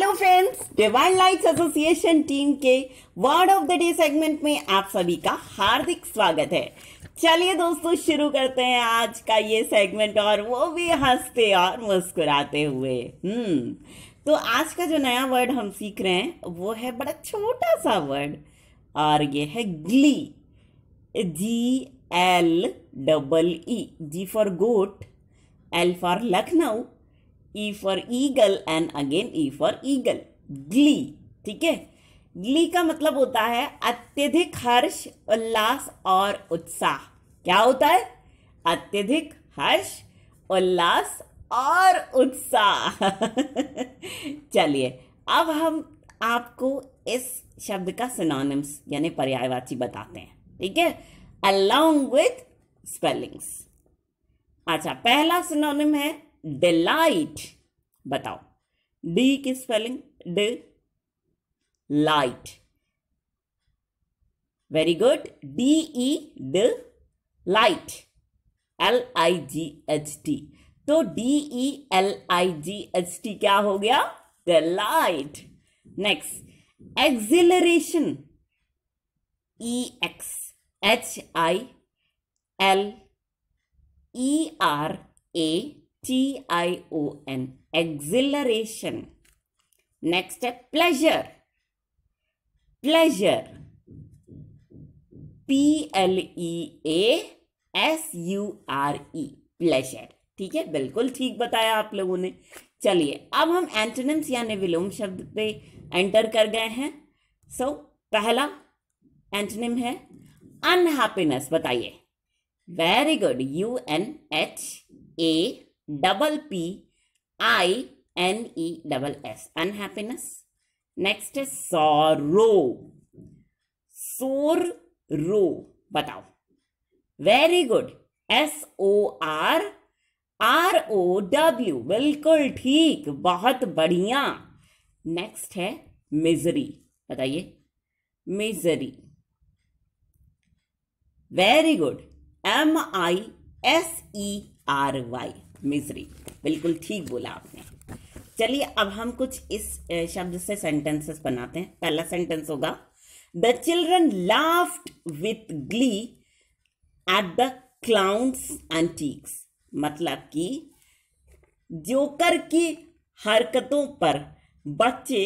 Hello friends Divine Lights Association team के word of the day segment में आप सभी का हार्दिक स्वागत है चलिए दोस्तों शुरू करते हैं आज का ये सेगमेंट और वो भी हंसते और मुस्कुराते हुए हम्म तो आज का जो नया वर्ड हम सीख रहे हैं वो है बड़ा छोटा सा वर्ड और ये है glee G L double E G for goat L for Lucknow E for eagle and again E for eagle glee ठीक है ग्ली का मतलब होता है अत्यधिक हर्ष उल्लास और उत्साह क्या होता है अत्यधिक हर्ष उल्लास और उत्साह चलिए अब हम आपको इस शब्द का सिनोनिम्स यानी पर्यायवाची बताते हैं ठीक है अलोंग विथ स्पेलिंग्स अच्छा पहला सिनोनिम है डिलाइट बताओ डी की spelling delight very good D E delight L I G H T तो D E L I G H T क्या हो गया delight next exhilaration E X H I L E R A T I O N, exhilaration. Next step, pleasure. Pleasure. P L E A S U R E pleasure ठीक है बिल्कुल ठीक बताया आप लोगों ने चलिए अब हम एंटोनिम्स यानी विलोम शब्द पे एंटर कर गए हैं सो so, पहला एंटोनिम है अनहैप्पीनेस बताइए very good U N H A double P I N E double S unhappiness next है सोरो सोर रो बताओ very good S O R R O W बिल्कुल ठीक बहुत बढ़िया नेक्स्ट है मिजरी बताइए misery very good M I S E R Y misery बिल्कुल ठीक बोला आपने चलिए अब हम कुछ इस शब्द से सेंटेंसेस बनाते हैं पहला सेंटेंस होगा the children laughed with glee at the clowns antics मतलब कि जोकर की हरकतों पर बच्चे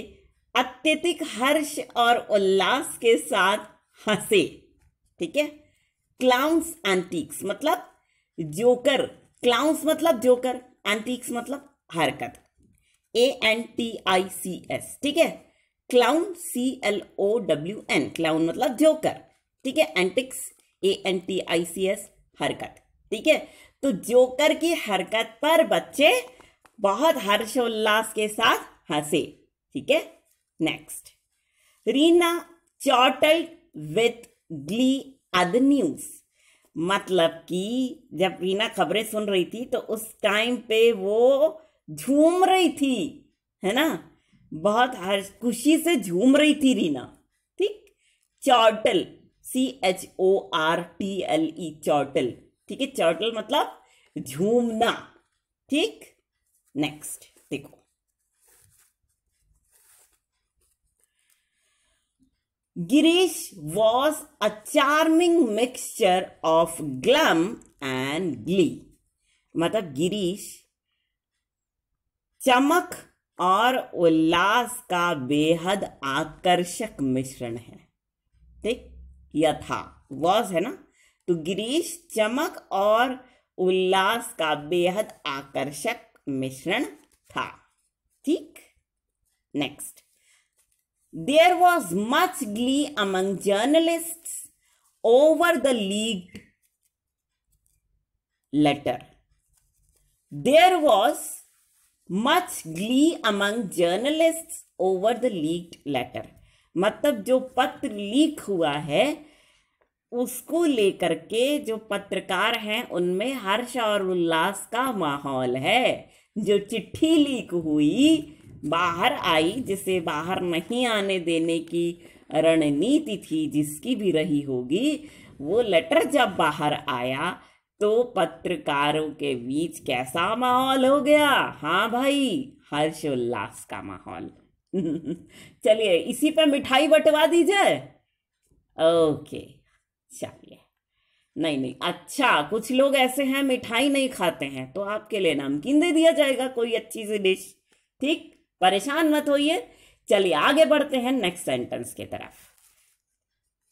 अत्यधिक हर्ष और उल्लास के साथ हंसे ठीक है क्लाउंस एंटीक्स मतलब जोकर क्लाउंस मतलब जोकर एंटीक्स मतलब हरकत A N T I C S ठीक है clown C L O W N clown मतलब जोकर ठीक है antics A N T I C S हरकत ठीक है तो जोकर की हरकत पर बच्चे बहुत हर्षोल्लास के साथ हंसे ठीक है next Reena chortled with glee at news मतलब कि जब वीना खबरें सुन रही थी तो उस टाइम पे वो झूम रही थी है ना बहुत हर खुशी से झूम रही थी रीना ठीक chortle C H O R T L E chortle ठीक है चौटल मतलब झूमना ठीक नेक्स्ट देखो Girish was a charming mixture of glam and glee मतलब गिरीश चमक और उल्लास का बेहद आकर्षक मिश्रण है ठीक यथा वॉज है ना तो गिरीश चमक और उल्लास का बेहद आकर्षक मिश्रण था ठीक next There was much glee among journalists over the leaked letter. There was much glee among journalists over the leaked letter. मतलब जो पत्र लीक हुआ है उसको लेकर के जो पत्रकार हैं उनमें हर्ष और उल्लास का माहौल है जो चिट्ठी लीक हुई बाहर आई जिसे बाहर नहीं आने देने की रणनीति थी जिसकी भी रही होगी वो लेटर जब बाहर आया तो पत्रकारों के बीच कैसा माहौल हो गया हाँ भाई हर्षोल्लास का माहौल चलिए इसी पे मिठाई बटवा दीजिए ओके चलिए नहीं नहीं अच्छा कुछ लोग ऐसे हैं मिठाई नहीं खाते हैं तो आपके लिए नमकीन दे दिया जाएगा कोई अच्छी सी डिश ठीक परेशान मत होइए चलिए आगे बढ़ते हैं नेक्स्ट सेंटेंस की तरफ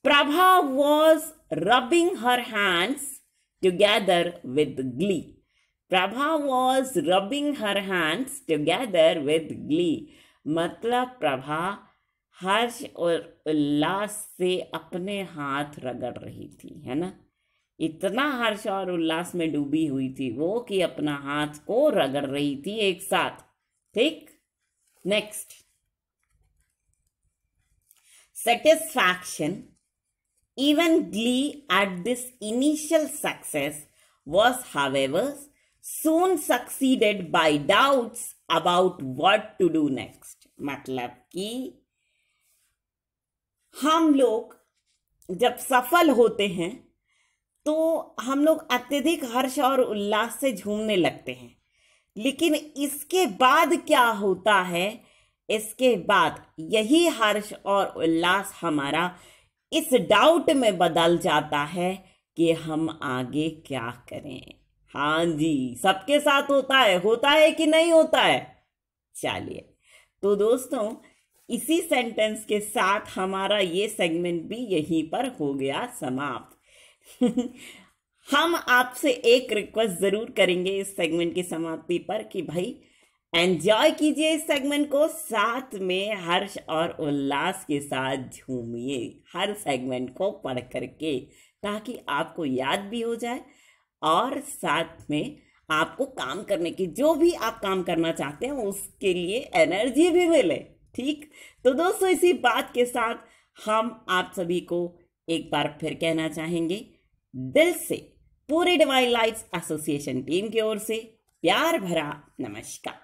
Prabha was rubbing her hands together with glee Prabha was rubbing her hands together with glee मतलब प्रभा हर्ष और उल्लास से अपने हाथ रगड़ रही थी है ना इतना हर्ष और उल्लास में डूबी हुई थी वो कि अपना हाथ को रगड़ रही थी एक साथ ठीक Next, satisfaction, even glee at this initial success was, however, soon succeeded by doubts about what to do next. matlab ki hum log jab safal hote hain तो हम लोग अत्यधिक हर्ष और उल्लास से झूमने लगते हैं लेकिन इसके बाद क्या होता है इसके बाद यही हर्ष और उल्लास हमारा इस डाउट में बदल जाता है कि हम आगे क्या करें हाँ जी सबके साथ होता है होता है कि नहीं होता है चलिए तो दोस्तों इसी सेंटेंस के साथ हमारा ये सेगमेंट भी यहीं पर हो गया समाप्त हम आपसे एक रिक्वेस्ट ज़रूर करेंगे इस सेगमेंट की समाप्ति पर कि भाई एंजॉय कीजिए इस सेगमेंट को साथ में हर्ष और उल्लास के साथ झूमिए हर सेगमेंट को पढ़ करके ताकि आपको याद भी हो जाए और साथ में आपको काम करने की जो भी आप काम करना चाहते हैं उसके लिए एनर्जी भी मिले ठीक तो दोस्तों इसी बात के साथ हम आप सभी को एक बार फिर कहना चाहेंगे दिल से पूरे डिवाइन लाइट्स एसोसिएशन टीम की ओर से प्यार भरा नमस्कार